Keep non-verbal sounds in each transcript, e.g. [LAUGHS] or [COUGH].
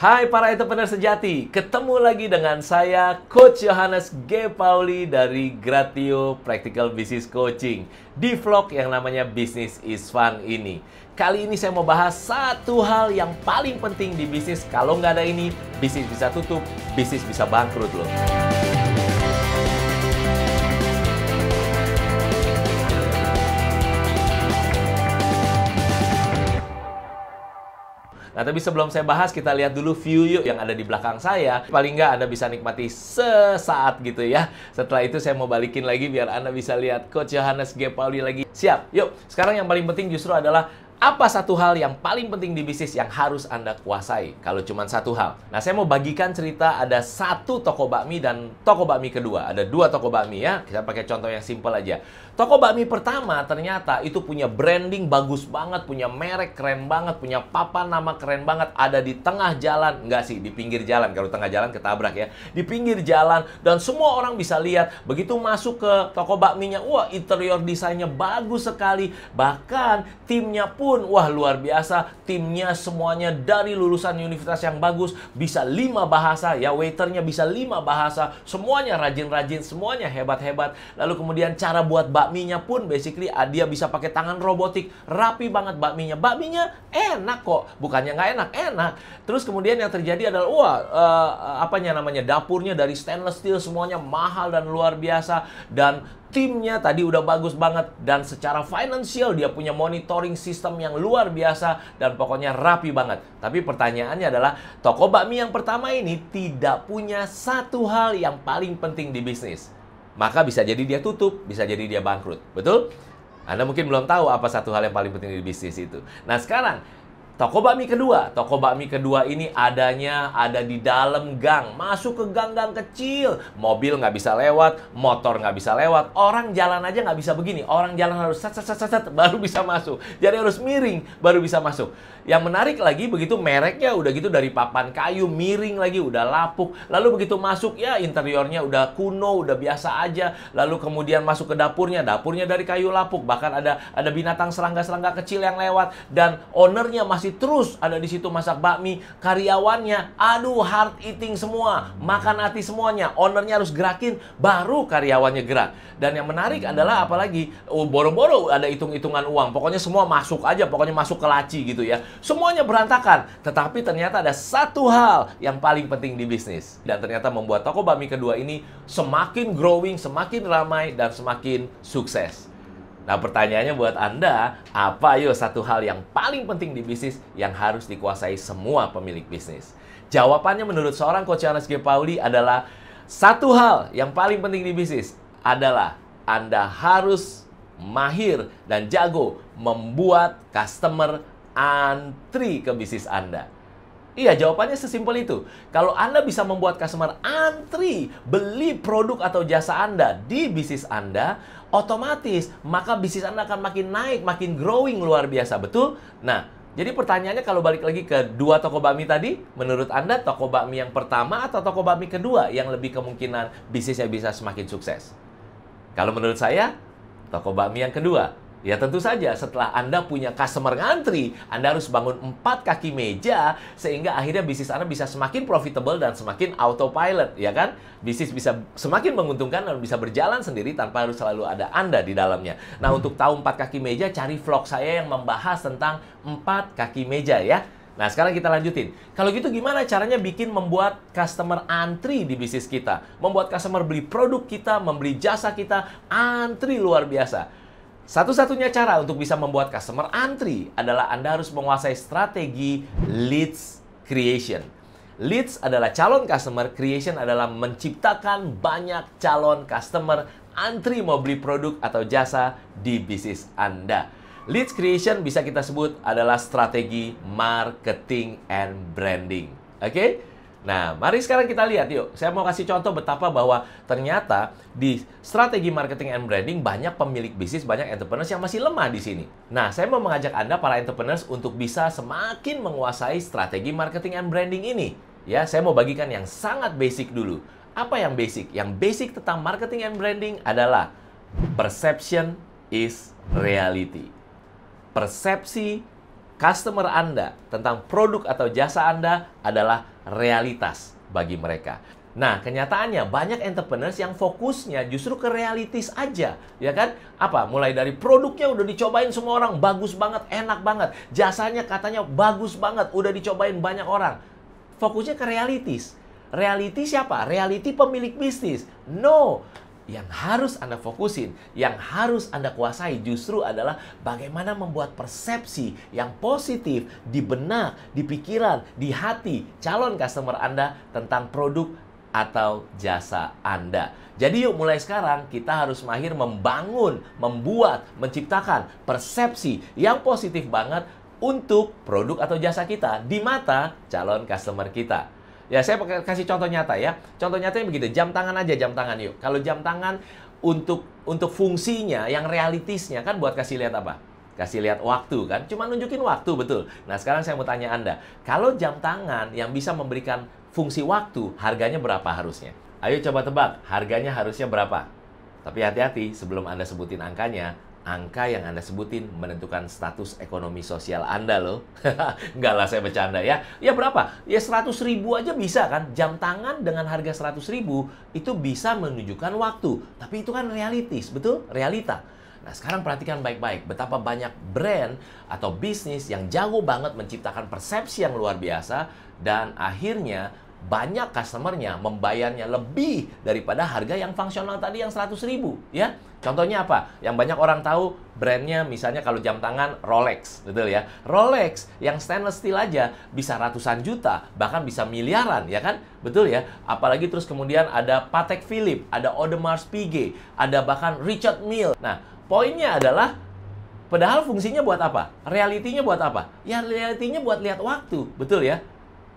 Hai para entrepreneur sejati, ketemu lagi dengan saya Coach Johannes G. Pauli dari Gratio Practical Business Coaching di vlog yang namanya Business is Fun ini. Kali ini saya mau bahas satu hal yang paling penting di bisnis. Kalau nggak ada ini, bisnis bisa tutup, bisnis bisa bangkrut loh. Nah, tapi sebelum saya bahas, kita lihat dulu view yuk yang ada di belakang saya. Paling nggak Anda bisa nikmati sesaat gitu ya. Setelah itu saya mau balikin lagi biar Anda bisa lihat Coach Johannes G. Pauli lagi. Siap, yuk. Sekarang yang paling penting justru adalah apa satu hal yang paling penting di bisnis yang harus Anda kuasai? Kalau cuma satu hal. Nah, saya mau bagikan cerita ada satu toko bakmi dan toko bakmi kedua. Ada dua toko bakmi ya. Kita pakai contoh yang simple aja. Toko bakmi pertama ternyata itu punya branding bagus banget, punya merek keren banget, punya papan nama keren banget, ada di tengah jalan, enggak sih, di pinggir jalan, kalau tengah jalan ketabrak ya, di pinggir jalan, dan semua orang bisa lihat, begitu masuk ke toko bakminya, wah interior desainnya bagus sekali, bahkan timnya pun, wah luar biasa, timnya semuanya dari lulusan universitas yang bagus, bisa lima bahasa, ya waiternya bisa lima bahasa, semuanya rajin-rajin, semuanya hebat-hebat, lalu kemudian cara buat bakmi, bakminya pun basically ah, dia bisa pakai tangan robotik. Rapi banget bakminya. Bakminya enak kok. Bukannya nggak enak, enak. Terus kemudian yang terjadi adalah, wah, uh, apanya namanya, dapurnya dari stainless steel semuanya mahal dan luar biasa. Dan timnya tadi udah bagus banget dan secara finansial dia punya monitoring sistem yang luar biasa dan pokoknya rapi banget. Tapi pertanyaannya adalah toko bakmi yang pertama ini tidak punya satu hal yang paling penting di bisnis maka bisa jadi dia tutup, bisa jadi dia bangkrut. Betul? Anda mungkin belum tahu apa satu hal yang paling penting di bisnis itu. Nah, sekarang Toko bakmi kedua. Toko bakmi kedua ini adanya ada di dalam gang. Masuk ke gang-gang kecil. Mobil nggak bisa lewat, motor nggak bisa lewat. Orang jalan aja nggak bisa begini. Orang jalan harus sat sat sat sat baru [LAUGHS] bisa masuk. Jadi harus miring, baru bisa masuk. Yang menarik lagi begitu mereknya udah gitu dari papan kayu, miring lagi, udah lapuk. Lalu begitu masuk ya interiornya udah kuno, udah biasa aja. Lalu kemudian masuk ke dapurnya. Dapurnya dari kayu lapuk. Bahkan ada ada binatang serangga-serangga kecil yang lewat. Dan ownernya masih masih terus ada di situ masak bakmi, karyawannya aduh hard eating semua, makan hati semuanya, ownernya harus gerakin baru karyawannya gerak. Dan yang menarik adalah apalagi uh, boro-boro ada hitung-hitungan uang, pokoknya semua masuk aja, pokoknya masuk ke laci gitu ya. Semuanya berantakan, tetapi ternyata ada satu hal yang paling penting di bisnis dan ternyata membuat toko bakmi kedua ini semakin growing, semakin ramai dan semakin sukses. Nah, pertanyaannya buat Anda, apa yuk satu hal yang paling penting di bisnis yang harus dikuasai semua pemilik bisnis? Jawabannya menurut seorang coach Charles G. Pauli adalah satu hal yang paling penting di bisnis adalah Anda harus mahir dan jago membuat customer antri ke bisnis Anda. Iya, jawabannya sesimpel itu. Kalau Anda bisa membuat customer antri beli produk atau jasa Anda di bisnis Anda, otomatis maka bisnis Anda akan makin naik, makin growing luar biasa, betul? Nah, jadi pertanyaannya kalau balik lagi ke dua toko bakmi tadi, menurut Anda toko bakmi yang pertama atau toko bakmi kedua yang lebih kemungkinan bisnisnya bisa semakin sukses? Kalau menurut saya, toko bakmi yang kedua. Ya tentu saja setelah Anda punya customer ngantri, Anda harus bangun empat kaki meja sehingga akhirnya bisnis Anda bisa semakin profitable dan semakin autopilot, ya kan? Bisnis bisa semakin menguntungkan dan bisa berjalan sendiri tanpa harus selalu ada Anda di dalamnya. Nah, untuk tahu empat kaki meja, cari vlog saya yang membahas tentang empat kaki meja ya. Nah, sekarang kita lanjutin. Kalau gitu gimana caranya bikin membuat customer antri di bisnis kita? Membuat customer beli produk kita, membeli jasa kita, antri luar biasa. Satu-satunya cara untuk bisa membuat customer antri adalah Anda harus menguasai strategi leads creation. Leads adalah calon customer, creation adalah menciptakan banyak calon customer antri mau beli produk atau jasa di bisnis Anda. Leads creation bisa kita sebut adalah strategi marketing and branding. Oke? Okay? Nah, mari sekarang kita lihat yuk. Saya mau kasih contoh betapa bahwa ternyata di strategi marketing and branding banyak pemilik bisnis, banyak entrepreneurs yang masih lemah di sini. Nah, saya mau mengajak Anda para entrepreneurs untuk bisa semakin menguasai strategi marketing and branding ini. Ya, saya mau bagikan yang sangat basic dulu. Apa yang basic? Yang basic tentang marketing and branding adalah perception is reality. Persepsi customer Anda tentang produk atau jasa Anda adalah realitas bagi mereka. Nah, kenyataannya banyak entrepreneurs yang fokusnya justru ke realitis aja, ya kan? Apa? Mulai dari produknya udah dicobain semua orang, bagus banget, enak banget. Jasanya katanya bagus banget, udah dicobain banyak orang. Fokusnya ke realitis. Reality siapa? Realiti pemilik bisnis. No, yang harus Anda fokusin, yang harus Anda kuasai justru adalah bagaimana membuat persepsi yang positif di benak, di pikiran, di hati calon customer Anda tentang produk atau jasa Anda. Jadi yuk mulai sekarang kita harus mahir membangun, membuat, menciptakan persepsi yang positif banget untuk produk atau jasa kita di mata calon customer kita. Ya, saya kasih contoh nyata ya. Contoh nyatanya begitu jam tangan aja jam tangan yuk. Kalau jam tangan untuk untuk fungsinya yang realitisnya kan buat kasih lihat apa? Kasih lihat waktu kan, cuma nunjukin waktu betul. Nah sekarang saya mau tanya Anda, kalau jam tangan yang bisa memberikan fungsi waktu, harganya berapa harusnya? Ayo coba tebak, harganya harusnya berapa? Tapi hati-hati sebelum Anda sebutin angkanya, angka yang Anda sebutin menentukan status ekonomi sosial Anda loh. [LAUGHS] Nggak lah, saya bercanda ya. Ya berapa? Ya 100 ribu aja bisa kan. Jam tangan dengan harga 100 ribu itu bisa menunjukkan waktu. Tapi itu kan realitis, betul? Realita. Nah sekarang perhatikan baik-baik betapa banyak brand atau bisnis yang jago banget menciptakan persepsi yang luar biasa dan akhirnya banyak customernya membayarnya lebih daripada harga yang fungsional tadi yang 100 ribu ya Contohnya apa? Yang banyak orang tahu brandnya misalnya kalau jam tangan Rolex, betul ya? Rolex yang stainless steel aja bisa ratusan juta, bahkan bisa miliaran, ya kan? Betul ya? Apalagi terus kemudian ada Patek Philippe, ada Audemars Piguet, ada bahkan Richard Mille. Nah, poinnya adalah Padahal fungsinya buat apa? Realitinya buat apa? Ya realitinya buat lihat waktu, betul ya?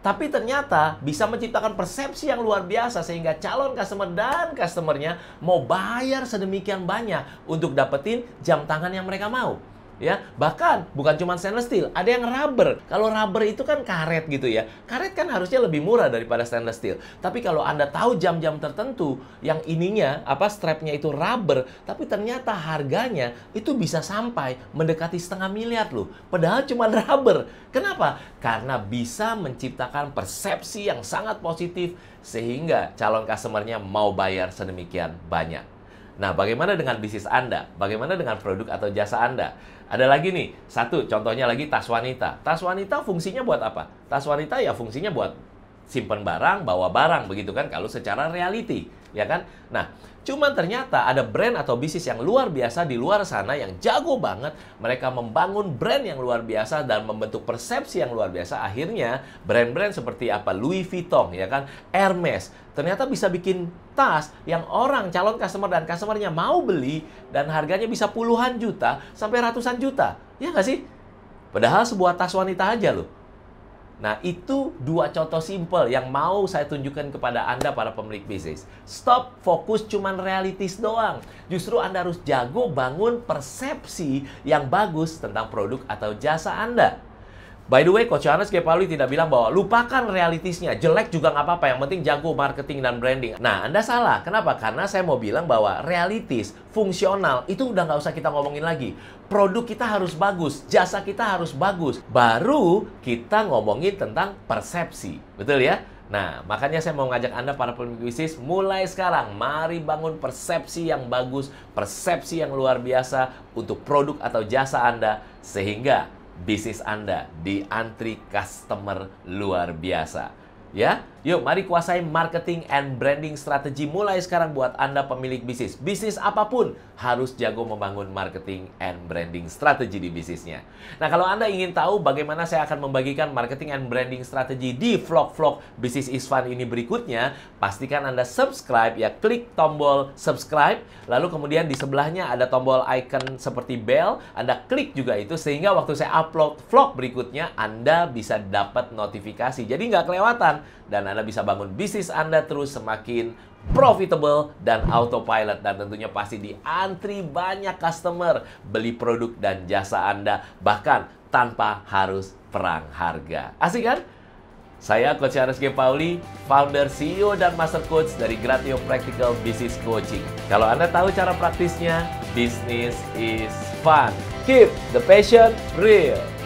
Tapi ternyata bisa menciptakan persepsi yang luar biasa sehingga calon customer dan customernya mau bayar sedemikian banyak untuk dapetin jam tangan yang mereka mau ya bahkan bukan cuma stainless steel ada yang rubber kalau rubber itu kan karet gitu ya karet kan harusnya lebih murah daripada stainless steel tapi kalau anda tahu jam-jam tertentu yang ininya apa strapnya itu rubber tapi ternyata harganya itu bisa sampai mendekati setengah miliar loh padahal cuma [LAUGHS] rubber kenapa karena bisa menciptakan persepsi yang sangat positif sehingga calon customernya mau bayar sedemikian banyak Nah, bagaimana dengan bisnis Anda? Bagaimana dengan produk atau jasa Anda? Ada lagi nih, satu contohnya lagi tas wanita. Tas wanita fungsinya buat apa? Tas wanita ya fungsinya buat simpen barang, bawa barang begitu kan kalau secara reality, ya kan? Nah, cuman ternyata ada brand atau bisnis yang luar biasa di luar sana yang jago banget, mereka membangun brand yang luar biasa dan membentuk persepsi yang luar biasa. Akhirnya brand-brand seperti apa Louis Vuitton, ya kan? Hermes ternyata bisa bikin tas yang orang calon customer dan customernya mau beli dan harganya bisa puluhan juta sampai ratusan juta. Ya nggak sih? Padahal sebuah tas wanita aja loh Nah, itu dua contoh simple yang mau saya tunjukkan kepada Anda para pemilik bisnis. Stop fokus cuman realitis doang. Justru Anda harus jago bangun persepsi yang bagus tentang produk atau jasa Anda. By the way, Coach Johannes Gepalui tidak bilang bahwa lupakan realitisnya, jelek juga nggak apa-apa, yang penting jago marketing dan branding. Nah, Anda salah. Kenapa? Karena saya mau bilang bahwa realitis, fungsional, itu udah nggak usah kita ngomongin lagi. Produk kita harus bagus, jasa kita harus bagus. Baru kita ngomongin tentang persepsi. Betul ya? Nah, makanya saya mau ngajak Anda para pemilik bisnis mulai sekarang. Mari bangun persepsi yang bagus, persepsi yang luar biasa untuk produk atau jasa Anda sehingga bisnis Anda di antri customer luar biasa. Ya, Yuk, mari kuasai marketing and branding strategi mulai sekarang buat Anda pemilik bisnis. Bisnis apapun harus jago membangun marketing and branding strategi di bisnisnya. Nah, kalau Anda ingin tahu bagaimana saya akan membagikan marketing and branding strategi di vlog-vlog bisnis is ini berikutnya, pastikan Anda subscribe ya, klik tombol subscribe, lalu kemudian di sebelahnya ada tombol icon seperti bell, Anda klik juga itu sehingga waktu saya upload vlog berikutnya Anda bisa dapat notifikasi. Jadi nggak kelewatan dan anda bisa bangun bisnis Anda terus semakin profitable dan autopilot dan tentunya pasti diantri banyak customer beli produk dan jasa Anda bahkan tanpa harus perang harga. Asik kan? Saya Coach Aris G. Pauli, founder, CEO, dan Master Coach dari Gratio Practical Business Coaching. Kalau Anda tahu cara praktisnya, bisnis is fun. Keep the passion real.